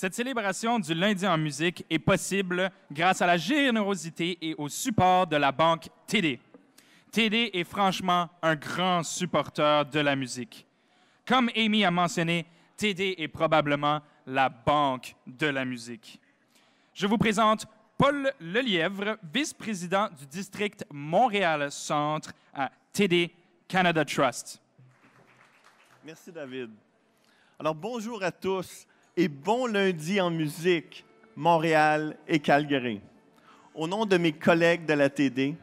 Cette célébration du lundi en musique est possible grâce à la générosité et au support de la banque TD. TD est franchement un grand supporteur de la musique. Comme Amy a mentionné, TD est probablement la banque de la musique. Je vous présente Paul Lelièvre, vice-président du district Montréal-Centre à TD Canada Trust. Merci David. Alors bonjour à tous et bon lundi en musique, Montréal et Calgary. Au nom de mes collègues de la TD,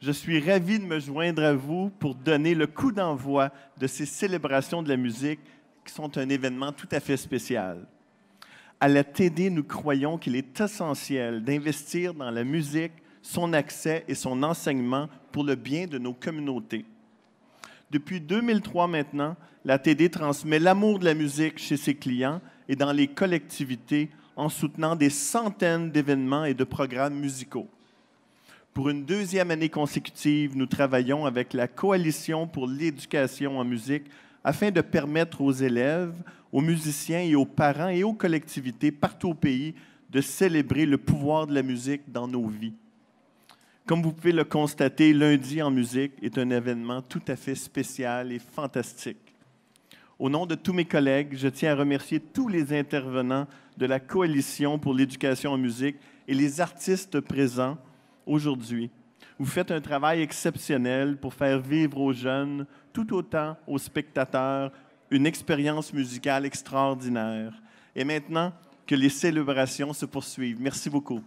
je suis ravi de me joindre à vous pour donner le coup d'envoi de ces célébrations de la musique qui sont un événement tout à fait spécial. À la TD, nous croyons qu'il est essentiel d'investir dans la musique, son accès et son enseignement pour le bien de nos communautés. Depuis 2003 maintenant, la TD transmet l'amour de la musique chez ses clients et dans les collectivités en soutenant des centaines d'événements et de programmes musicaux. Pour une deuxième année consécutive, nous travaillons avec la Coalition pour l'éducation en musique afin de permettre aux élèves, aux musiciens et aux parents et aux collectivités partout au pays de célébrer le pouvoir de la musique dans nos vies. Comme vous pouvez le constater, lundi en musique est un événement tout à fait spécial et fantastique. Au nom de tous mes collègues, je tiens à remercier tous les intervenants de la Coalition pour l'éducation en musique et les artistes présents aujourd'hui. Vous faites un travail exceptionnel pour faire vivre aux jeunes, tout autant aux spectateurs, une expérience musicale extraordinaire. Et maintenant que les célébrations se poursuivent, merci beaucoup.